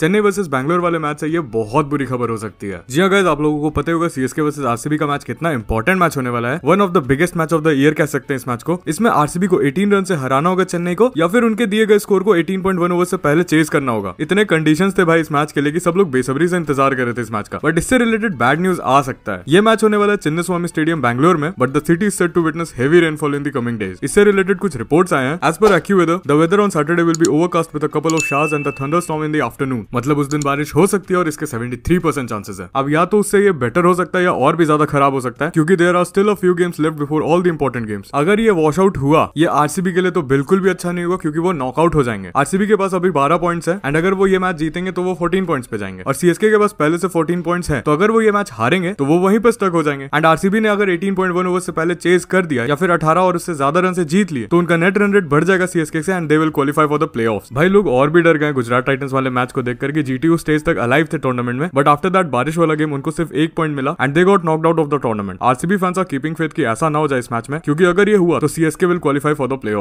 Chennai versus Bangalore वाले match से ये बहुत बुरी खबर हो सकती है जी अगर हाँ, आप लोगों को पता होगा सीएसके वर्सेस आरसीबी का मैच कितना इंपॉर्टेंट मैच होने वाला है one of the biggest match of the year कह सकते हैं इस मैच को इसमें आरसीबी को 18 रन से हराना होगा चेन्नई को या फिर उनके दिए गए स्कोर को 18.1 ओवर से पहले चेज करना होगा इतने कंडीशन थे भाई इस मैच के लिए कि सब लोग बेसब्री से इंतजार कर रहे थे इस मैच का बट इससे रिलेटेड बैड न्यूज आ सकता है ये मैच होने वाला है स्वामी स्टेडियम बैंगलोर में but the city set to witness heavy rainfall in the coming days इससे रिलेटेड कुछ रिपोर्ट्स आए हैं as per AccuWeather the weather on Saturday will be overcast with a couple of showers and the storm in the afternoon मतलब उस दिन बारिश हो सकती है और इसके 73 परसेंट चांसेस है अब या तो उससे ये बेटर हो सकता है या और भी ज्यादा खराब हो सकता है क्योंकि there are still a few games left before all the important games अगर ये वॉश आउट हुआ ये आरसीबी के लिए तो बिल्कुल भी अच्छा नहीं होगा क्योंकि वो नॉकआउट हो जाएंगे आरसीबी के पास अभी बारह पॉइंट्स है एंड अगर वो ये मैच जीतेंगे तो वो फोर्टीन पॉइंट्स पे जाएंगे और सीएसके के पास पहले से फोर्टीन पॉइंट्स है तो अगर वो ये मैच हारेंगे तो वो वहीं पर स्टक हो जाएंगे एंड आरसीबी ने अगर एटीन पॉइंट वन ओवर से पहले चेज कर दिया या फिर अठारह और उससे ज्यादा रन से जीत लिए तो उनका नेट रन रेट बढ़ जाएगा सीएसके से and they will qualify for the play भाई लोग और भी डर गए गुजरात टाइटन्स वाले मैच को देख चेक करके जीटीयू स्टेज तक अलाइव थे टूर्नामेंट में बट आफ्टर दैट बारिश वाला गेम उनको सिर्फ एक पॉइंट मिला and they got knock out of the tournament RCB fans are keeping faith की ऐसा ना हो जाए इस मैच में क्योंकि अगर ये हुआ तो CSK will qualify for the play